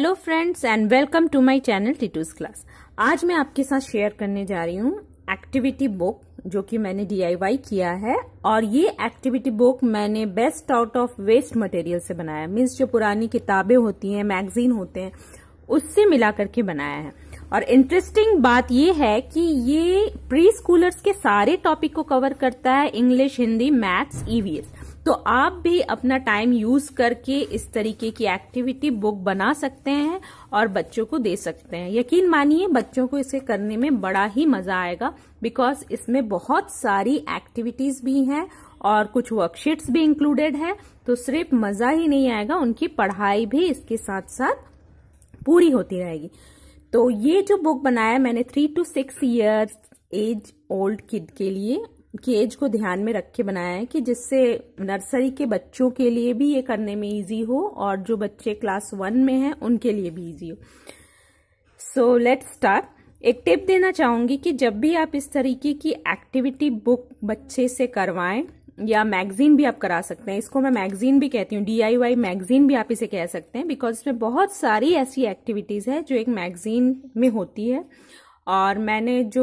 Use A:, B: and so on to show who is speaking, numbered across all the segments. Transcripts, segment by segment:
A: Hello friends and welcome to my channel टीटूज class आज मैं आपके साथ शेयर करने जा रही हूँ एक्टिविटी बुक जो कि मैंने डीआईवाई किया है और ये एक्टिविटी बुक मैंने best out of waste material से बनाया है मीन्स जो पुरानी किताबें होती हैं मैगजीन होते हैं उससे मिला करके बनाया है और इंटरेस्टिंग बात यह है कि ये प्री स्कूलर्स के सारे टॉपिक को कवर करता है इंग्लिश हिंदी मैथ्स ईवीएस तो आप भी अपना टाइम यूज करके इस तरीके की एक्टिविटी बुक बना सकते हैं और बच्चों को दे सकते हैं यकीन मानिए बच्चों को इसे करने में बड़ा ही मजा आएगा बिकॉज इसमें बहुत सारी एक्टिविटीज भी हैं और कुछ वर्कशीट्स भी इंक्लूडेड है तो सिर्फ मजा ही नहीं आएगा उनकी पढ़ाई भी इसके साथ साथ पूरी होती रहेगी तो ये जो बुक बनाया मैंने three to six years age old kid के लिए की एज को ध्यान में रख के बनाया है कि जिससे नर्सरी के बच्चों के लिए भी ये करने में इजी हो और जो बच्चे क्लास वन में हैं उनके लिए भी इजी हो सो लेट स्टार्ट एक टिप देना चाहूंगी कि जब भी आप इस तरीके की एक्टिविटी बुक बच्चे से करवाएं या मैगजीन भी आप करा सकते हैं इसको मैं मैगजीन भी कहती हूँ डी मैगजीन भी आप इसे कह सकते हैं बिकॉज इसमें बहुत सारी ऐसी एक्टिविटीज़ है जो एक मैगजीन में होती है और मैंने जो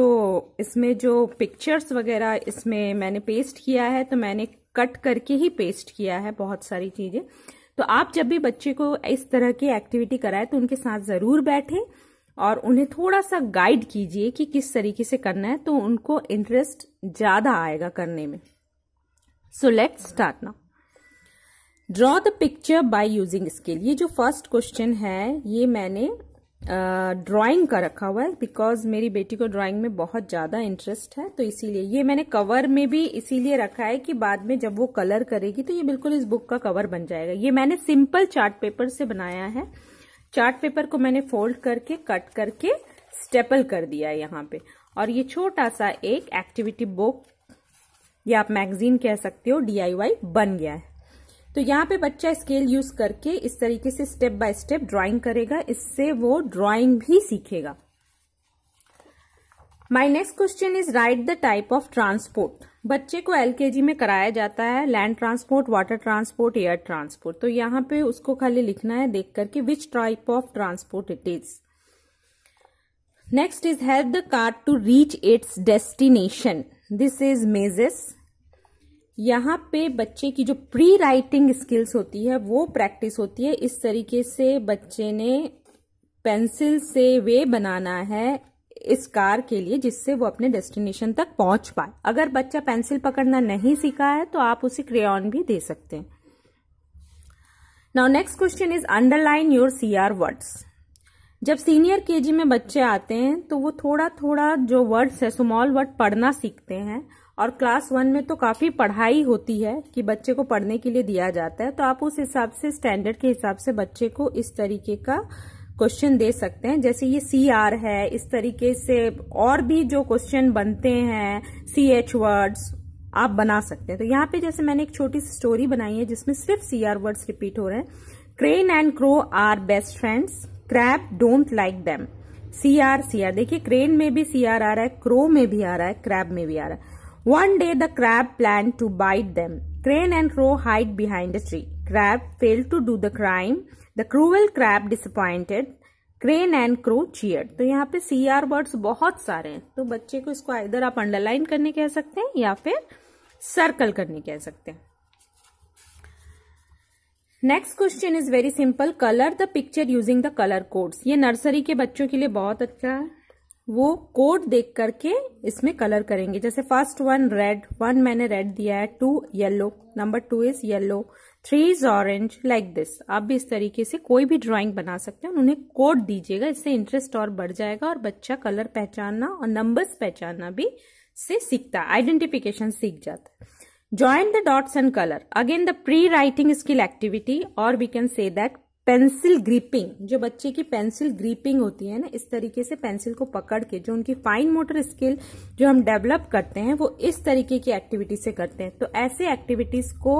A: इसमें जो पिक्चर्स वगैरह इसमें मैंने पेस्ट किया है तो मैंने कट करके ही पेस्ट किया है बहुत सारी चीज़ें तो आप जब भी बच्चे को इस तरह की एक्टिविटी कराएं तो उनके साथ ज़रूर बैठें और उन्हें थोड़ा सा गाइड कीजिए कि किस तरीके से करना है तो उनको इंटरेस्ट ज़्यादा आएगा करने में so let start now draw the picture by using scale ये जो फर्स्ट क्वेश्चन है ये मैंने ड्राइंग का रखा हुआ है बिकॉज मेरी बेटी को ड्राइंग में बहुत ज़्यादा इंटरेस्ट है तो इसीलिए ये मैंने कवर में भी इसीलिए रखा है कि बाद में जब वो कलर करेगी तो ये बिल्कुल इस बुक का कवर बन जाएगा ये मैंने सिंपल चार्ट पेपर से बनाया है चार्ट पेपर को मैंने फोल्ड करके कट करके स्टेपल कर दिया है यहाँ पे और ये छोटा सा एक एक्टिविटी बुक या आप मैगजीन कह सकते हो डीआईवाई बन गया है तो यहाँ पे बच्चा स्केल यूज करके इस तरीके से स्टेप बाय स्टेप ड्राइंग करेगा इससे वो ड्राइंग भी सीखेगा my next question is write the type of transport बच्चे को एलकेजी में कराया जाता है land transport water transport air transport तो यहाँ पे उसको खाली लिखना है देख करके which type of transport it is next is help the car to reach its destination this is mazes यहाँ पे बच्चे की जो प्री राइटिंग स्किल्स होती है वो प्रैक्टिस होती है इस तरीके से बच्चे ने पेंसिल से वे बनाना है इस कार के लिए जिससे वो अपने डेस्टिनेशन तक पहुंच पाए अगर बच्चा पेंसिल पकड़ना नहीं सीखा है तो आप उसे क्रेन भी दे सकते हैं now next question is underline your C R words जब सीनियर केजी में बच्चे आते हैं तो वो थोड़ा थोड़ा जो वर्ड्स है स्मॉल वर्ड पढ़ना सीखते हैं और क्लास वन में तो काफी पढ़ाई होती है कि बच्चे को पढ़ने के लिए दिया जाता है तो आप उस हिसाब से स्टैंडर्ड के हिसाब से बच्चे को इस तरीके का क्वेश्चन दे सकते हैं जैसे ये सी आर है इस तरीके से और भी जो क्वेश्चन बनते हैं सी एच वर्ड्स आप बना सकते हैं तो यहाँ पे जैसे मैंने एक छोटी सी स्टोरी बनाई है जिसमें सिर्फ सी आर वर्ड्स रिपीट हो रहे हैं crane and crow are best friends crab don't like them C R C R देखिए क्रेन में भी सी आर आ रहा है क्रो में भी आ रहा है क्रैब में भी आ रहा है One day the crab planned to bite them. Crane and Crow hide behind a tree. Crab failed to do the crime. The cruel crab disappointed. Crane and crow cheered तो यहाँ पे सी आर वर्ड्स बहुत सारे हैं तो बच्चे को इसको इधर आप अंडरलाइन करने कह सकते हैं या फिर सर्कल करने कह सकते हैं next question is very simple colour the picture using the colour codes ये नर्सरी के बच्चों के लिए बहुत अच्छा है वो कोड देख करके इसमें कलर करेंगे जैसे फर्स्ट वन रेड वन मैंने रेड दिया है two yellow number two is yellow three is orange like this आप भी इस तरीके से कोई भी ड्राइंग बना सकते हैं उन्हें कोड दीजिएगा इससे इंटरेस्ट और बढ़ जाएगा और बच्चा कलर पहचानना और नंबर्स पहचानना भी से सीखता है आइडेंटिफिकेशन सीख जाता है join the dots and colour again the pre writing skill activity और we can say that pencil gripping जो बच्चे की पेंसिल ग्रीपिंग होती है ना इस तरीके से पेंसिल को पकड़ के जो उनकी फाइन मोटर स्किल जो हम डेवलप करते हैं वो इस तरीके की एक्टिविटी से करते हैं तो ऐसे एक्टिविटीज को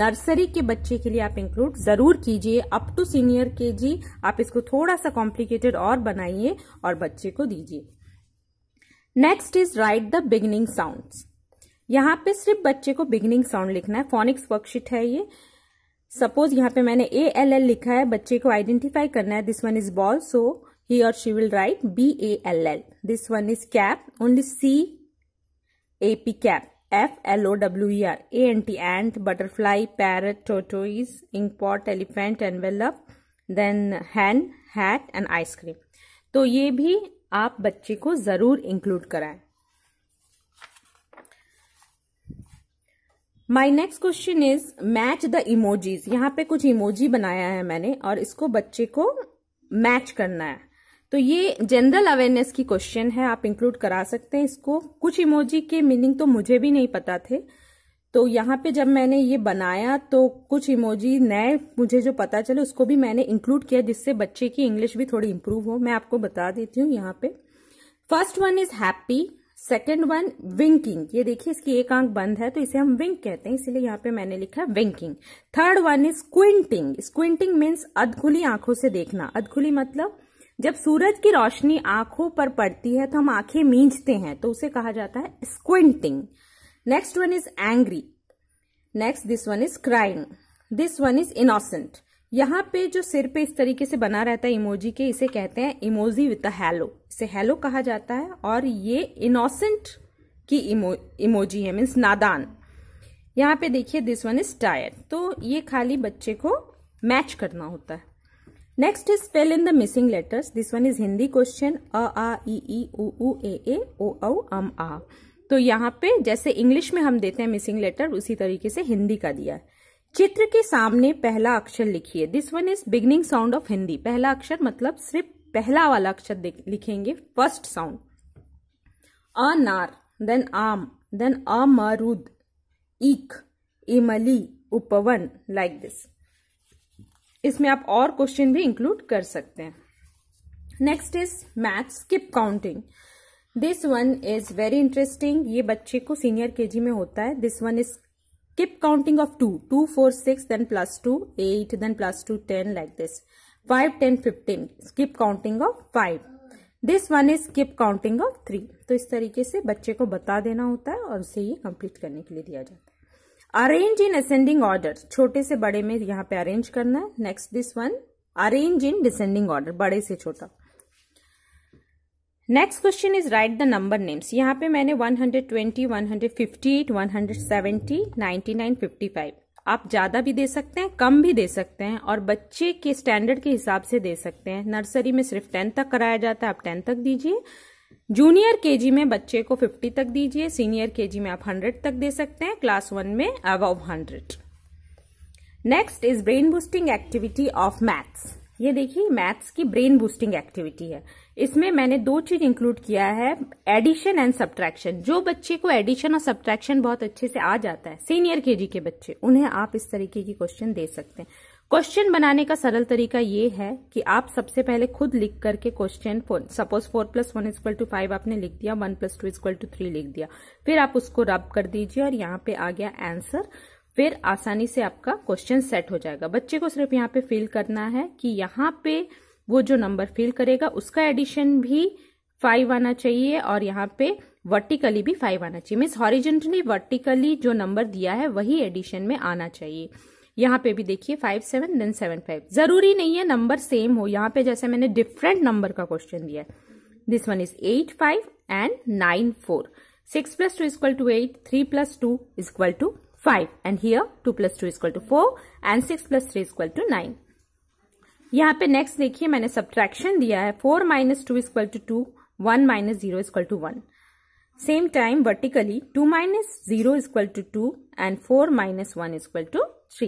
A: नर्सरी के बच्चे के लिए आप इंक्लूड जरूर कीजिए अप टू सीनियर के जी आप इसको थोड़ा सा कॉम्प्लिकेटेड और बनाइए और बच्चे को दीजिए next is write the beginning sound यहाँ पे सिर्फ बच्चे को बिगिनिंग साउंड लिखना है फोनिक्स वर्कशीट है ये सपोज यहाँ पे मैंने ए एल एल लिखा है बच्चे को आइडेंटिफाई करना है this one is ball so he और she will write B A L L this one is cap only C A P cap F L O W R A N T ant butterfly parrot tortoise inkpot elephant envelope then hand hat and ice cream तो ये भी आप बच्चे को जरूर include कराएं my next question is match the emojis यहाँ पे कुछ इमोजी बनाया है मैंने और इसको बच्चे को मैच करना है तो ये जनरल अवेयरनेस की क्वेश्चन है आप इंक्लूड करा सकते हैं इसको कुछ इमोजी के मीनिंग तो मुझे भी नहीं पता थे तो यहाँ पे जब मैंने ये बनाया तो कुछ इमोजी नए मुझे जो पता चले उसको भी मैंने इंक्लूड किया जिससे बच्चे की इंग्लिश भी थोड़ी इम्प्रूव हो मैं आपको बता देती हूँ यहाँ पे first one is happy second one winking ये देखिए इसकी एक आंख बंद है तो इसे हम विंक कहते हैं इसलिए यहाँ पे मैंने लिखा है winking third one is quinting squinting means अधखुली आंखों से देखना अधखुली मतलब जब सूरज की रोशनी आंखों पर पड़ती है तो हम आंखें मींचते हैं तो उसे कहा जाता है squinting next one is angry next this one is crying this one is innocent यहाँ पे जो सिर पे इस तरीके से बना रहता है इमोजी के इसे कहते हैं इमोजी विथ अ हैलो इसे हैलो कहा जाता है और ये इनोसेंट की इमो इमोजी है मीन्स नादान यहाँ पे देखिए दिस वन इज टायर तो ये खाली बच्चे को मैच करना होता है next is spell in the missing letters this one is Hindi question अ आ ई ई उ ऊ ए ए ओ औ अम आ तो यहाँ पे जैसे इंग्लिश में हम देते हैं मिसिंग लेटर उसी तरीके से हिंदी का दिया है चित्र के सामने पहला अक्षर लिखिए this one is beginning sound of Hindi पहला अक्षर मतलब सिर्फ पहला वाला अक्षर लिखेंगे फर्स्ट साउंड अनार देन आम देन अमरुद ईक इमली उपवन लाइक दिस इसमें आप और क्वेश्चन भी इंक्लूड कर सकते हैं next is math skip counting this one is very interesting ये बच्चे को सीनियर केजी में होता है this one is Keep counting of 2, 2, 4, 6, then plus 2, 8, then plus 2, 10 like this. 5, 10, 15. Skip counting of 5. This one is skip counting of three तो इस तरीके से बच्चे को बता देना होता है और उसे ये कंप्लीट करने के लिए दिया जाता है अरेंज इन असेंडिंग ऑर्डर छोटे से बड़े में यहाँ पे अरेंज करना है next this one arrange in descending order बड़े से छोटा next question is write the number names यहाँ पे मैंने 120, 158, 170, 99, 55 आप ज़्यादा भी दे सकते हैं कम भी दे सकते हैं और बच्चे के स्टैंडर्ड के हिसाब से दे सकते हैं नर्सरी में सिर्फ टेंथ तक कराया जाता है आप टेंथ तक दीजिए जूनियर केजी में बच्चे को 50 तक दीजिए सीनियर केजी में आप 100 तक दे सकते हैं क्लास वन में above 100 next is brain boosting activity of maths ये देखिए मैथ्स की ब्रेन बूस्टिंग एक्टिविटी है इसमें मैंने दो चीज इंक्लूड किया है एडिशन एंड सब्ट्रैक्शन जो बच्चे को एडिशन और सब्ट्रैक्शन बहुत अच्छे से आ जाता है सीनियर केजी के बच्चे उन्हें आप इस तरीके की क्वेश्चन दे सकते हैं क्वेश्चन बनाने का सरल तरीका ये है कि आप सबसे पहले खुद लिख करके question suppose four plus one is equal to five आपने लिख दिया one plus two is equal to three लिख दिया फिर आप उसको रब कर दीजिए और यहाँ पे आ गया आंसर फिर आसानी से आपका क्वेश्चन सेट हो जाएगा बच्चे को सिर्फ यहाँ पे फील करना है कि यहाँ पे वो जो नंबर फिल करेगा उसका एडिशन भी फाइव आना चाहिए और यहाँ पे वर्टिकली भी फाइव आना चाहिए मीन्स हॉरिजेंटली वर्टिकली जो नंबर दिया है वही एडिशन में आना चाहिए यहाँ पे भी देखिए five seven then seven five जरूरी नहीं है नंबर सेम हो यहाँ पे जैसे मैंने डिफरेंट नंबर का क्वेश्चन दिया है this one is eight five and nine four six plus two is equal to eight three plus two is equal to five and here two plus two is equal to four and six plus three is equal to nine यहाँ पे next देखिए मैंने subtraction दिया है four minus two is equal to two one minus zero is equal to one same time vertically two minus zero is equal to two and four minus one is equal to three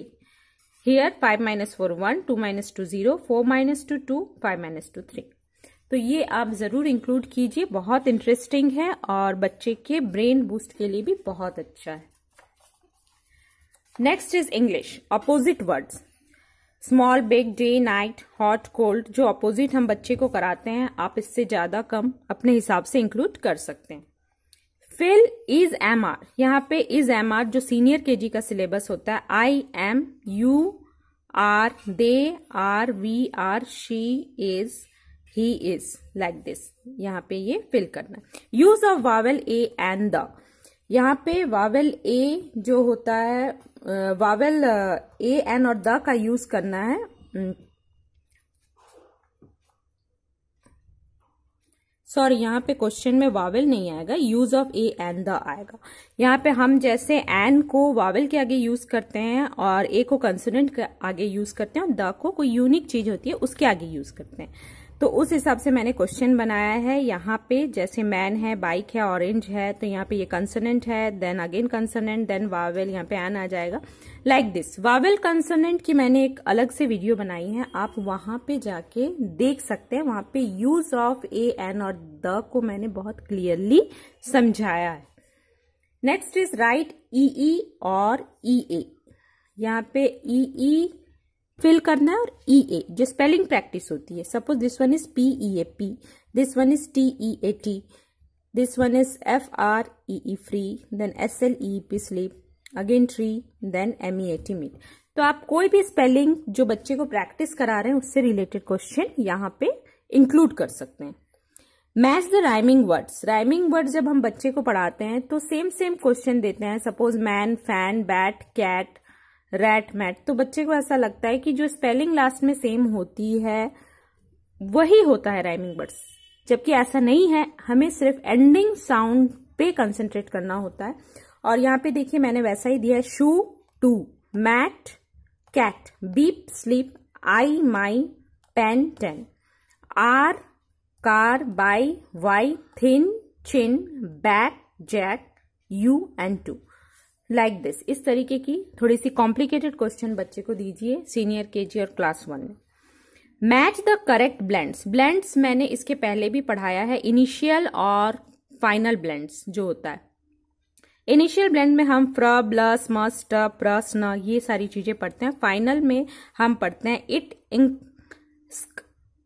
A: here five minus four one two minus two zero four minus two two five minus two three तो ये आप ज़रूर include कीजिए बहुत interesting है और बच्चे के ब्रेन बूस्ट के लिए भी बहुत अच्छा है next is English opposite words small big day night hot cold जो अपोजिट हम बच्चे को कराते हैं आप इससे ज्यादा कम अपने हिसाब से इंक्लूड कर सकते हैं फिल इज एम आर यहाँ पे इज एम आर जो सीनियर के जी का सिलेबस होता है I am you are they are we are she is he is like this यहाँ पे ये फिल करना है use of vowel A and the यहाँ पे वावेल ए जो होता है वावेल ए एन और द का यूज करना है सॉरी हम्म। यहाँ पे क्वेश्चन में वावेल नहीं आएगा use of A an the आएगा यहाँ पे हम जैसे एन को वावेल के आगे यूज करते हैं और ए को कंसोनेंट के आगे यूज करते हैं और द को कोई यूनिक चीज होती है उसके आगे यूज करते हैं तो उस हिसाब से मैंने क्वेश्चन बनाया है यहाँ पे जैसे मैन है बाइक है ऑरेंज है तो यहाँ पे ये कंसनेंट है then again consonant then vowel यहाँ पे एन आ जाएगा लाइक दिस वावेल कंसनेंट की मैंने एक अलग से वीडियो बनाई है आप वहां पे जाके देख सकते हैं वहां पे यूज ऑफ ए एन और द को मैंने बहुत क्लियरली समझाया है नेक्स्ट इज राइट ई और ई e, ए e। यहाँ पे ई e, ई फिल करना है और ई e ए जो स्पेलिंग प्रैक्टिस होती है suppose this one is P E A P this one is T E A T this one is F R E E free then S L E P sleep again tree then M E A T meat तो आप कोई भी spelling जो बच्चे को practice करा रहे हैं उससे रिलेटेड क्वेश्चन यहाँ पे इंक्लूड कर सकते हैं match the rhyming words rhyming word जब हम बच्चे को पढ़ाते हैं तो सेम सेम क्वेश्चन देते हैं suppose man fan bat cat rat mat तो बच्चे को ऐसा लगता है कि जो स्पेलिंग लास्ट में सेम होती है वही होता है राइमिंग वर्ड्स जबकि ऐसा नहीं है हमें सिर्फ एंडिंग साउंड पे कंसेंट्रेट करना होता है और यहाँ पे देखिए मैंने वैसा ही दिया है shoe two mat cat beep sleep I my pen ten are car by why thin chin back jack you and two like like this इस तरीके की थोड़ी सी कॉम्प्लिकेटेड क्वेश्चन बच्चे को दीजिए सीनियर के और क्लास वन में match the correct blends blends मैंने इसके पहले भी पढ़ाया है इनिशियल और फाइनल ब्लेंड्स जो होता है इनिशियल ब्लेंड में हम फ्र ब्लस मस्ट न ये सारी चीजें पढ़ते हैं फाइनल में हम पढ़ते हैं इट इंग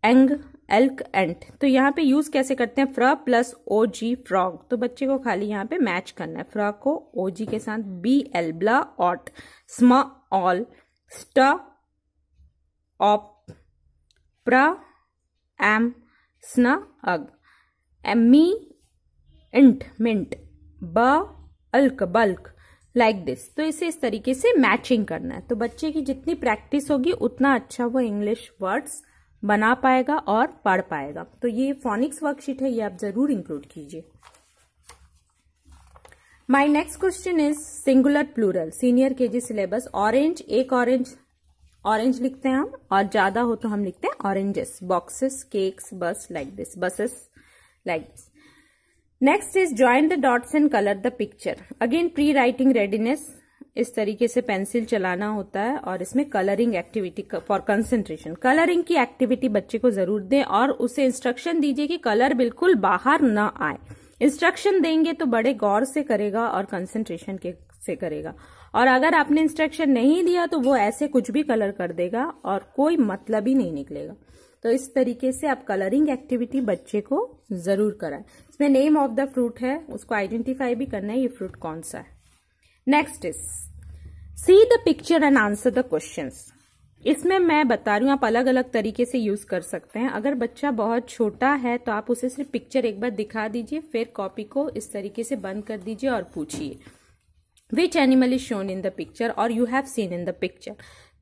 A: एंग एल्क एंट तो यहाँ पे यूज कैसे करते हैं फ्र प्लस ओ जी फ्रॉग तो बच्चे को खाली यहाँ पे मैच करना है फ्रॉग को ओ जी के साथ B L bla ot sm all st op pr M sn ag me int mint b alk bulk like like this तो इसे इस तरीके से मैचिंग करना है तो बच्चे की जितनी प्रैक्टिस होगी उतना अच्छा वो इंग्लिश वर्ड्स बना पाएगा और पढ़ पाएगा तो ये फोनिक्स वर्कशीट है ये आप जरूर इंक्लूड कीजिए my next question is singular plural senior KG syllabus orange एक ऑरेंज ऑरेंज लिखते हैं हम और ज्यादा हो तो हम लिखते हैं oranges boxes cakes bus like this buses like this next is join the dots and colour the picture again pre writing readiness इस तरीके से पेंसिल चलाना होता है और इसमें colouring activity for concentration colouring की एक्टिविटी बच्चे को जरूर दें और उसे इंस्ट्रक्शन दीजिए कि कलर बिल्कुल बाहर ना आए इंस्ट्रक्शन देंगे तो बड़े गौर से करेगा और कंसेंट्रेशन के से करेगा और अगर आपने इंस्ट्रक्शन नहीं दिया तो वो ऐसे कुछ भी कलर कर देगा और कोई मतलब ही नहीं निकलेगा तो इस तरीके से आप कलरिंग एक्टिविटी बच्चे को जरूर कराएं इसमें नेम ऑफ द फ्रूट है उसको आइडेंटिफाई भी करना है ये फ्रूट कौन सा है next is see the picture and answer the question इसमें मैं बता रही हूँ आप अलग अलग तरीके से यूज कर सकते हैं अगर बच्चा बहुत छोटा है तो आप उसे सिर्फ पिक्चर एक बार दिखा दीजिए फिर कॉपी को इस तरीके से बंद कर दीजिए और पूछिए which animal is shown in the picture और you have seen in the picture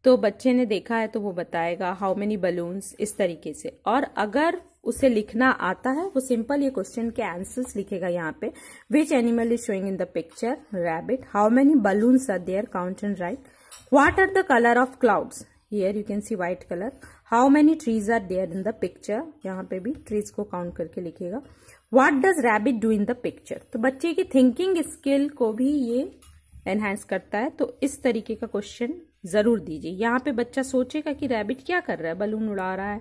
A: तो बच्चे ने देखा है तो वो बताएगा हाउ मेनी बलून्स इस तरीके से और अगर उसे लिखना आता है वो सिंपल ये क्वेश्चन के आंसर्स लिखेगा यहाँ पे which animal is showing in the picture rabbit how many balloon are there count and write what are the colour of clouds here you can see white colour how many trees are there in the picture यहाँ पे भी trees को count करके लिखेगा what does rabbit do in the picture तो बच्चे की thinking skill को भी ये एनहेंस करता है तो इस तरीके का क्वेश्चन जरूर दीजिए यहाँ पे बच्चा सोचेगा कि रैबिट क्या कर रहा है बलून उड़ा रहा है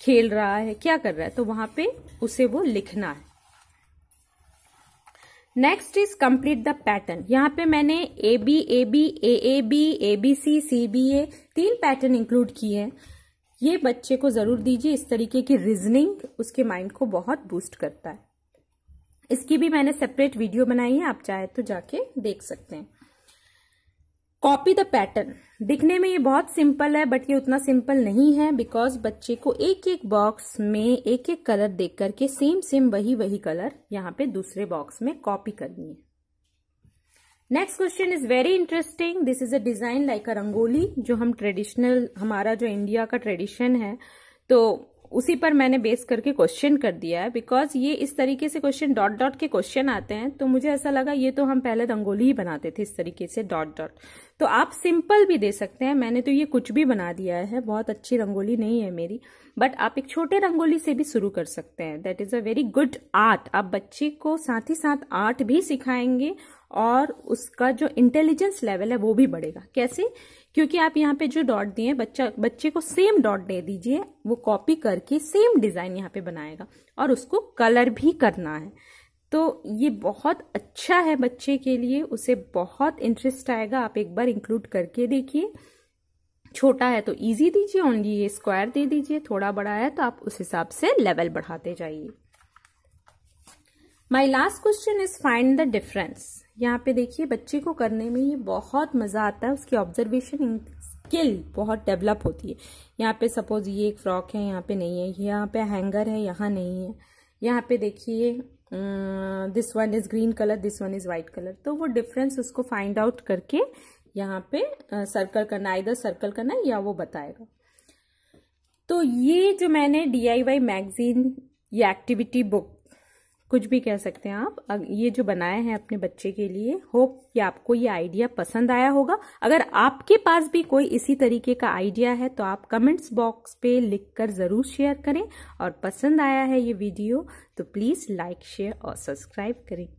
A: खेल रहा है क्या कर रहा है तो वहां पे उसे वो लिखना है next is complete the pattern यहाँ पे मैंने A B A B A A B A B C C B A तीन पैटर्न इंक्लूड किए हैं ये बच्चे को जरूर दीजिए इस तरीके की रीजनिंग उसके माइंड को बहुत बूस्ट करता है इसकी भी मैंने सेपरेट वीडियो बनाई है आप चाहे तो जाके देख सकते हैं कॉपी द पैटर्न दिखने में ये बहुत सिंपल है बट ये उतना सिंपल नहीं है बिकॉज बच्चे को एक एक बॉक्स में एक एक कलर देख करके सेम सेम वही वही कलर यहाँ पे दूसरे बॉक्स में कॉपी करनी है next question is very interesting this is a design like a rangoli जो हम ट्रेडिशनल हमारा जो इंडिया का ट्रेडिशन है तो उसी पर मैंने बेस करके क्वेश्चन कर दिया है बिकॉज ये इस तरीके से क्वेश्चन डॉट डॉट के क्वेश्चन आते हैं तो मुझे ऐसा लगा ये तो हम पहले रंगोली ही बनाते थे इस तरीके से डॉट डॉट तो आप सिंपल भी दे सकते हैं मैंने तो ये कुछ भी बना दिया है बहुत अच्छी रंगोली नहीं है मेरी बट आप एक छोटे रंगोली से भी शुरू कर सकते हैं that is a very good art आप बच्चे को साथ ही साथ आर्ट भी सिखाएंगे और उसका जो इंटेलिजेंस लेवल है वो भी बढ़ेगा कैसे क्योंकि आप यहाँ पे जो डॉट दिए बच्चा बच्चे को सेम डॉट दे दीजिए वो कॉपी करके सेम डिज़ाइन यहाँ पे बनाएगा और उसको कलर भी करना है तो ये बहुत अच्छा है बच्चे के लिए उसे बहुत इंटरेस्ट आएगा आप एक बार इंक्लूड करके देखिए छोटा है तो इजी दीजिए ओनली ये स्क्वायर दे दीजिए थोड़ा बड़ा है तो आप उस हिसाब से लेवल बढ़ाते जाइए my last question is find the difference यहाँ पे देखिए बच्चे को करने में ये बहुत मजा आता है उसकी ऑब्जर्वेशन स्किल बहुत डेवलप होती है यहाँ पे सपोज ये एक फ्रॉक है यहाँ पे नहीं है यहाँ पे हैंगर है यहाँ नहीं है यहाँ पे देखिए this one is green colour this one is white colour तो वो डिफरेंस उसको फाइंड आउट करके यहाँ पे सर्कल करना इधर सर्कल करना या वो बताएगा तो ये जो मैंने डी आई वाई मैगजीन ये एक्टिविटी बुक कुछ भी कह सकते हैं आप ये जो बनाए हैं अपने बच्चे के लिए होप कि आपको ये आइडिया पसंद आया होगा अगर आपके पास भी कोई इसी तरीके का आइडिया है तो आप कमेंट्स बॉक्स पे लिखकर ज़रूर शेयर करें और पसंद आया है ये वीडियो तो प्लीज़ लाइक शेयर और सब्सक्राइब करें